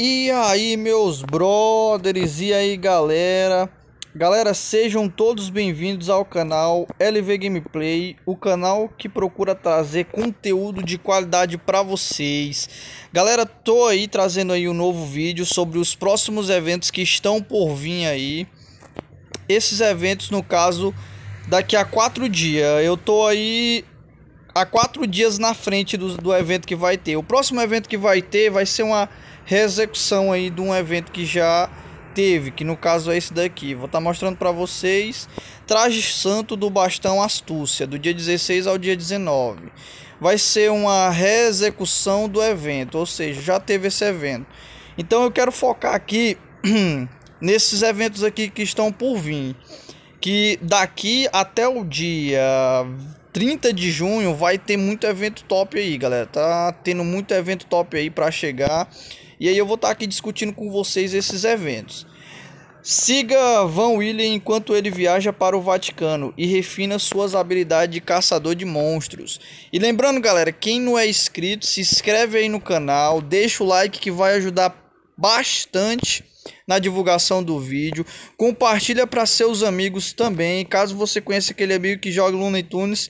E aí, meus brothers, e aí, galera? Galera, sejam todos bem-vindos ao canal LV Gameplay, o canal que procura trazer conteúdo de qualidade para vocês. Galera, tô aí trazendo aí um novo vídeo sobre os próximos eventos que estão por vir aí. Esses eventos, no caso, daqui a quatro dias. Eu tô aí a quatro dias na frente do, do evento que vai ter. O próximo evento que vai ter vai ser uma reexecução aí de um evento que já teve, que no caso é esse daqui. Vou estar tá mostrando para vocês Traje Santo do Bastão Astúcia, do dia 16 ao dia 19. Vai ser uma reexecução do evento, ou seja, já teve esse evento. Então eu quero focar aqui nesses eventos aqui que estão por vir que daqui até o dia 30 de junho vai ter muito evento top aí, galera. Tá tendo muito evento top aí para chegar. E aí eu vou estar tá aqui discutindo com vocês esses eventos. Siga Van William enquanto ele viaja para o Vaticano e refina suas habilidades de caçador de monstros. E lembrando, galera, quem não é inscrito, se inscreve aí no canal, deixa o like que vai ajudar bastante na divulgação do vídeo. Compartilha para seus amigos também. Caso você conheça aquele amigo que joga e Tunes,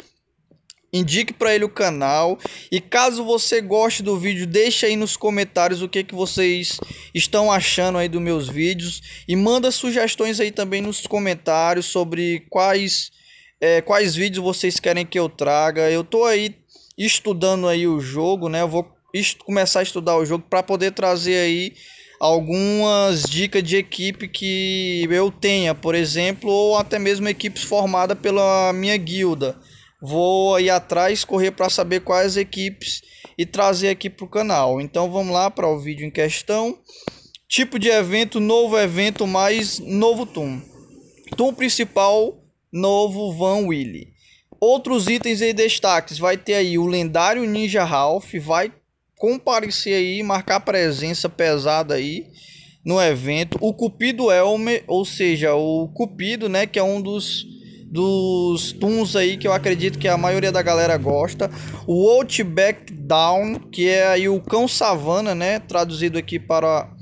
indique para ele o canal. E caso você goste do vídeo, deixa aí nos comentários o que, que vocês estão achando aí dos meus vídeos. E manda sugestões aí também nos comentários sobre quais, é, quais vídeos vocês querem que eu traga. Eu tô aí estudando aí o jogo, né? Eu vou começar a estudar o jogo para poder trazer aí algumas dicas de equipe que eu tenha, por exemplo, ou até mesmo equipes formadas pela minha guilda. Vou aí atrás correr para saber quais equipes e trazer aqui para o canal. Então vamos lá para o vídeo em questão. Tipo de evento, novo evento mais novo Tum. Tum principal, novo Van Willy. Outros itens e destaques, vai ter aí o lendário Ninja Ralph, vai comparecer aí, marcar presença pesada aí no evento. O Cupido Elmer, ou seja, o Cupido, né, que é um dos dos tunes aí que eu acredito que a maioria da galera gosta. O Outback Down, que é aí o cão savana, né, traduzido aqui para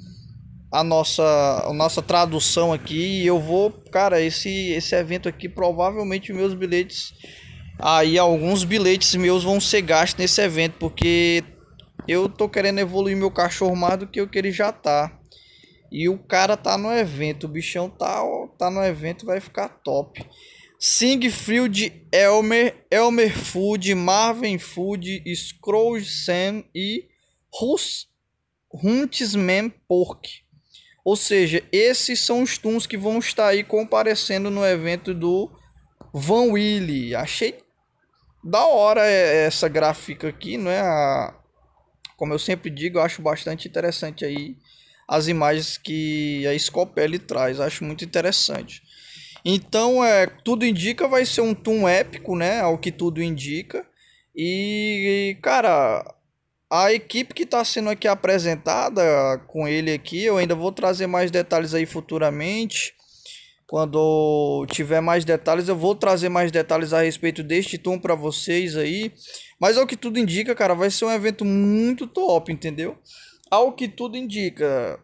a nossa a nossa tradução aqui. E eu vou, cara, esse esse evento aqui provavelmente meus bilhetes aí alguns bilhetes meus vão ser gastos nesse evento, porque eu tô querendo evoluir meu cachorro mais do que o que ele já tá. E o cara tá no evento, o bichão tá, tá no evento, vai ficar top. Singfield Elmer, Elmer Food, Marvin Food, Scrooge Sam e Hus, Huntsman Pork. Ou seja, esses são os tuns que vão estar aí comparecendo no evento do Van Willy. Achei da hora é, essa gráfica aqui, não é? A, como eu sempre digo, eu acho bastante interessante aí as imagens que a Scopelli traz, acho muito interessante. Então, é, tudo indica vai ser um tom épico, né, ao que tudo indica. E, cara, a equipe que está sendo aqui apresentada com ele aqui, eu ainda vou trazer mais detalhes aí futuramente. Quando tiver mais detalhes, eu vou trazer mais detalhes a respeito deste tom para vocês aí. Mas ao que tudo indica, cara, vai ser um evento muito top, entendeu? Ao que tudo indica,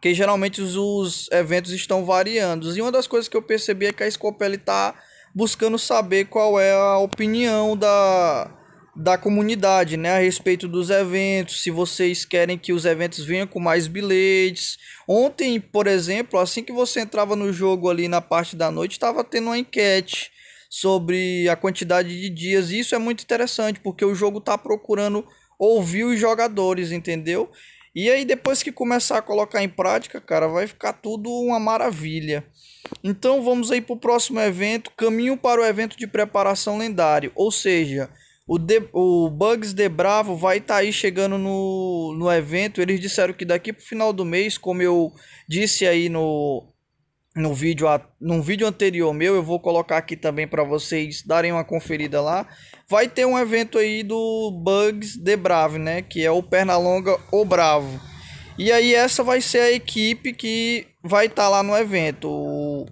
que geralmente os, os, eventos estão variando. E uma das coisas que eu percebi é que a Scopel está buscando saber qual é a opinião da, da comunidade né, a respeito dos eventos, se vocês querem que os eventos venham com mais bilhetes. Ontem, por exemplo, assim que você entrava no jogo ali na parte da noite, estava tendo uma enquete sobre a quantidade de dias. E isso é muito interessante, porque o jogo tá procurando ouvir os jogadores, entendeu? E aí depois que começar a colocar em prática, cara, vai ficar tudo uma maravilha. Então vamos aí pro próximo evento, caminho para o evento de preparação lendário, ou seja, o, de, o Bugs de Bravo vai estar tá aí chegando no, no evento. Eles disseram que daqui pro final do mês, como eu disse aí no no vídeo, num vídeo anterior meu, eu vou colocar aqui também para vocês darem uma conferida lá. Vai ter um evento aí do Bugs de Brave, né? Que é o Pernalonga o Bravo. E aí essa vai ser a equipe que vai estar tá lá no evento. O,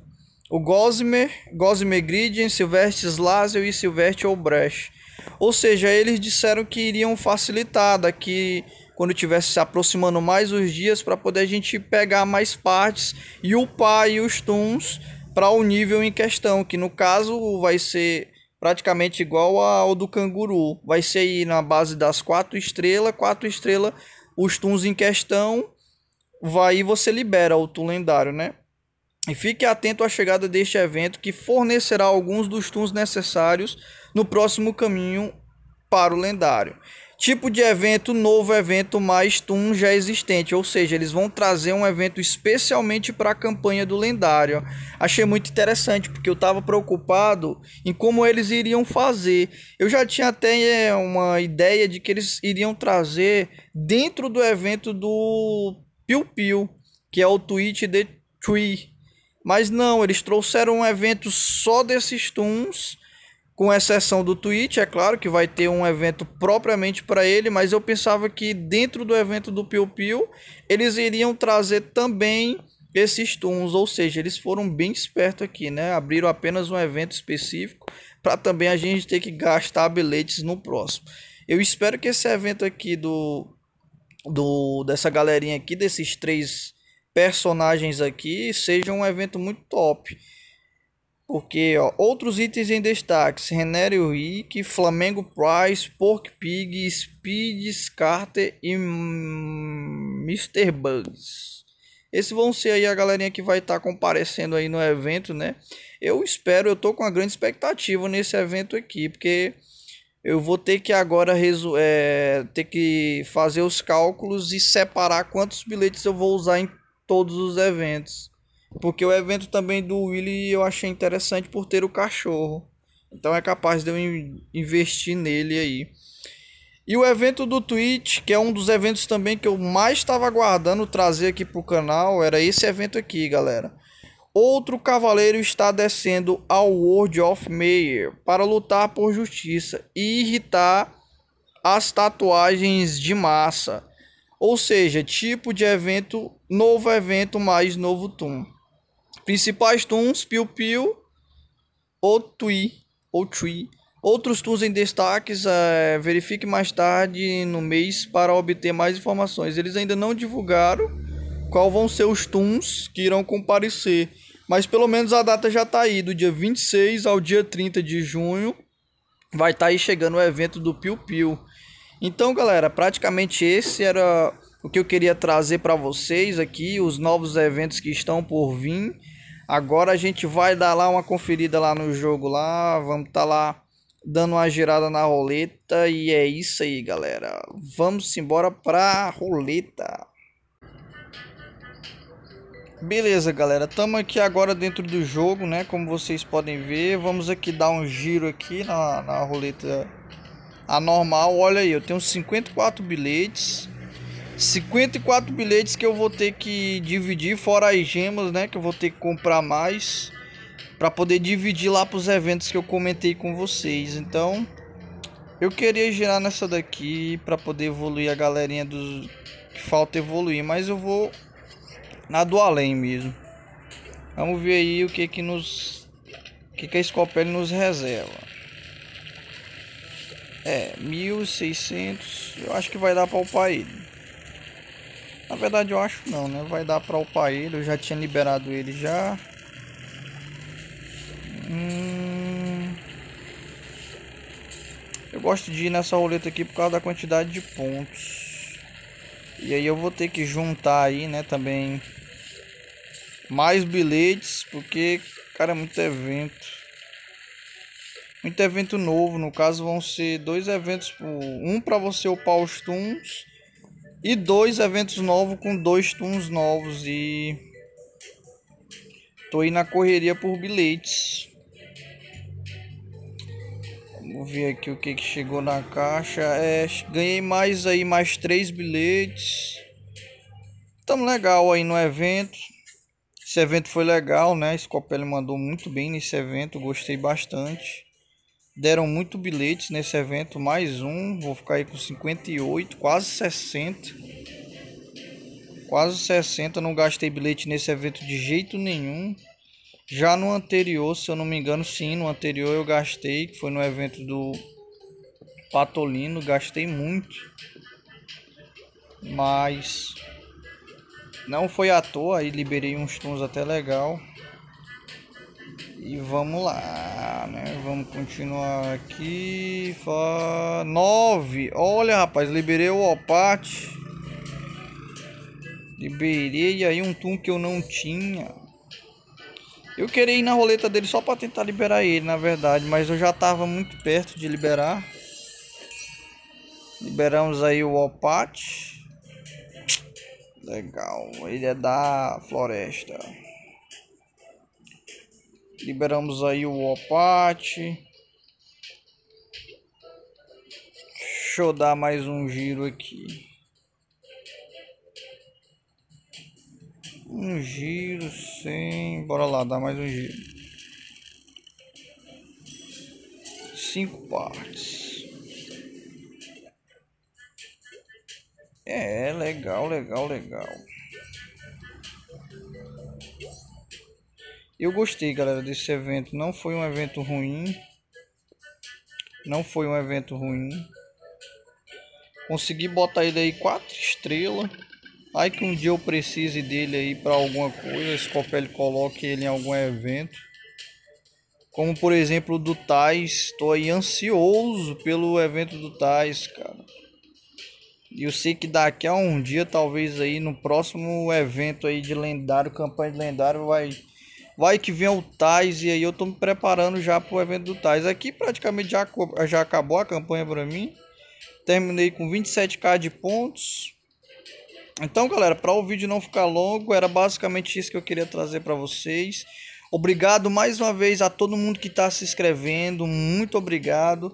o Gosmer, Gosmer Gridian, Silvestre Slazel e Silvestre Obrecht. Ou seja, eles disseram que iriam facilitar daqui quando estiver se aproximando mais os dias para poder a gente pegar mais partes e upar aí os tuns para o nível em questão, que no caso vai ser praticamente igual ao do canguru. Vai ser aí na base das quatro estrelas, quatro estrelas, os tuns em questão, vai você libera o tun lendário, né? E fique atento à chegada deste evento que fornecerá alguns dos tuns necessários no próximo caminho para o lendário. Tipo de evento, novo evento mais um já existente, ou seja, eles vão trazer um evento especialmente para a campanha do lendário. Achei muito interessante, porque eu estava preocupado em como eles iriam fazer. Eu já tinha até é, uma ideia de que eles iriam trazer dentro do evento do Piu Piu, que é o tweet de Tree. Mas não, eles trouxeram um evento só desses Toons com exceção do Twitch, é claro que vai ter um evento propriamente para ele, mas eu pensava que dentro do evento do Piu Piu eles iriam trazer também esses tuns, ou seja, eles foram bem espertos aqui, né? Abriram apenas um evento específico para também a gente ter que gastar bilhetes no próximo. Eu espero que esse evento aqui do, do dessa galerinha aqui, desses três personagens aqui, seja um evento muito top. Porque ó, outros itens em destaque: Renério Rick, Flamengo Price, Pork Pig, Speed, Carter e Mr. Bugs. Esses vão ser aí a galerinha que vai estar tá comparecendo aí no evento, né? Eu espero, eu tô com uma grande expectativa nesse evento aqui, porque eu vou ter que agora resu é, ter que fazer os cálculos e separar quantos bilhetes eu vou usar em todos os eventos. Porque o evento também do Willy eu achei interessante por ter o cachorro. Então é capaz de eu investir nele aí. E o evento do Twitch, que é um dos eventos também que eu mais estava aguardando trazer aqui pro canal, era esse evento aqui, galera. Outro cavaleiro está descendo ao World of Mayor para lutar por justiça e irritar as tatuagens de massa. Ou seja, tipo de evento, novo evento mais novo Tum. Principais tunes, Piu Piu, ou tui Outros tunes em destaques, é, verifique mais tarde no mês para obter mais informações. Eles ainda não divulgaram qual vão ser os tunes que irão comparecer. Mas pelo menos a data já está aí, do dia 26 ao dia 30 de junho. Vai estar tá aí chegando o evento do Piu Piu. Então, galera, praticamente esse era o que eu queria trazer para vocês aqui, os novos eventos que estão por vir. Agora a gente vai dar lá uma conferida lá no jogo lá, vamos estar tá lá dando uma girada na roleta e é isso aí, galera. Vamos embora pra roleta. Beleza, galera. Tamo aqui agora dentro do jogo, né? Como vocês podem ver, vamos aqui dar um giro aqui na, na roleta anormal. Olha aí, eu tenho 54 bilhetes. 54 bilhetes que eu vou ter que dividir, fora as gemas, né? Que eu vou ter que comprar mais para poder dividir lá para os eventos que eu comentei com vocês. Então, eu queria girar nessa daqui para poder evoluir a galerinha dos que falta evoluir, mas eu vou na do além mesmo. Vamos ver aí o que que nos o que que a Scopel nos reserva. É, 1600, eu acho que vai dar para o ele. Na verdade eu acho não, né? Vai dar pra upar ele, eu já tinha liberado ele já. Hum... Eu gosto de ir nessa roleta aqui por causa da quantidade de pontos. E aí eu vou ter que juntar aí, né, também mais bilhetes, porque cara, é muito evento. Muito evento novo, no caso vão ser dois eventos, um para você upar os tuns e dois eventos novos com dois tunes novos e tô aí na correria por bilhetes. Vamos ver aqui o que, que chegou na caixa. É, ganhei mais aí mais três bilhetes. Tamo legal aí no evento. Esse evento foi legal, né? Scopelli mandou muito bem nesse evento, gostei bastante deram muito bilhete nesse evento, mais um, vou ficar aí com 58, quase 60. Quase 60, não gastei bilhete nesse evento de jeito nenhum. Já no anterior, se eu não me engano, sim, no anterior eu gastei, que foi no evento do Patolino, gastei muito. Mas não foi à toa, aí liberei uns tons até legal. E vamos lá né? Vamos continuar aqui. fa 9. Olha, rapaz, liberei o Opate. Liberei aí um Tum que eu não tinha. Eu queria ir na roleta dele só para tentar liberar ele, na verdade. Mas eu já tava muito perto de liberar. Liberamos aí o Opate. Legal. Ele é da floresta. Liberamos aí o Opate. Deixa eu dar mais um giro aqui. Um giro sem... Bora lá, dá mais um giro. Cinco partes. É, legal, legal, legal. Eu gostei, galera, desse evento. Não foi um evento ruim. Não foi um evento ruim. Consegui botar ele aí quatro estrelas. Aí que um dia eu precise dele aí para alguma coisa, ele coloque ele em algum evento. Como por exemplo o do Tais, estou aí ansioso pelo evento do Tais, cara. E eu sei que daqui a um dia, talvez aí no próximo evento aí de lendário, campanha de lendário, vai Vai que vem o Tais e aí eu tô me preparando já pro evento do Tais. Aqui praticamente já, já acabou a campanha para mim. Terminei com 27k de pontos. Então, galera, para o vídeo não ficar longo, era basicamente isso que eu queria trazer para vocês. Obrigado mais uma vez a todo mundo que está se inscrevendo, muito obrigado.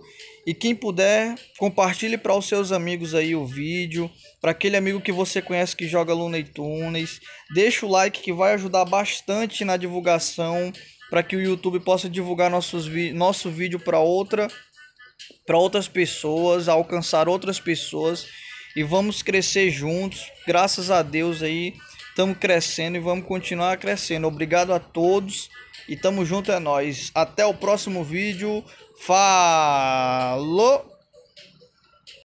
E quem puder, compartilhe para os seus amigos aí o vídeo, para aquele amigo que você conhece que joga e Tunes. Deixa o like que vai ajudar bastante na divulgação, para que o YouTube possa divulgar nossos nosso vídeo para outra para outras pessoas, alcançar outras pessoas e vamos crescer juntos. Graças a Deus aí estamos crescendo e vamos continuar crescendo. Obrigado a todos e tamo junto é nós. Até o próximo vídeo. Falou!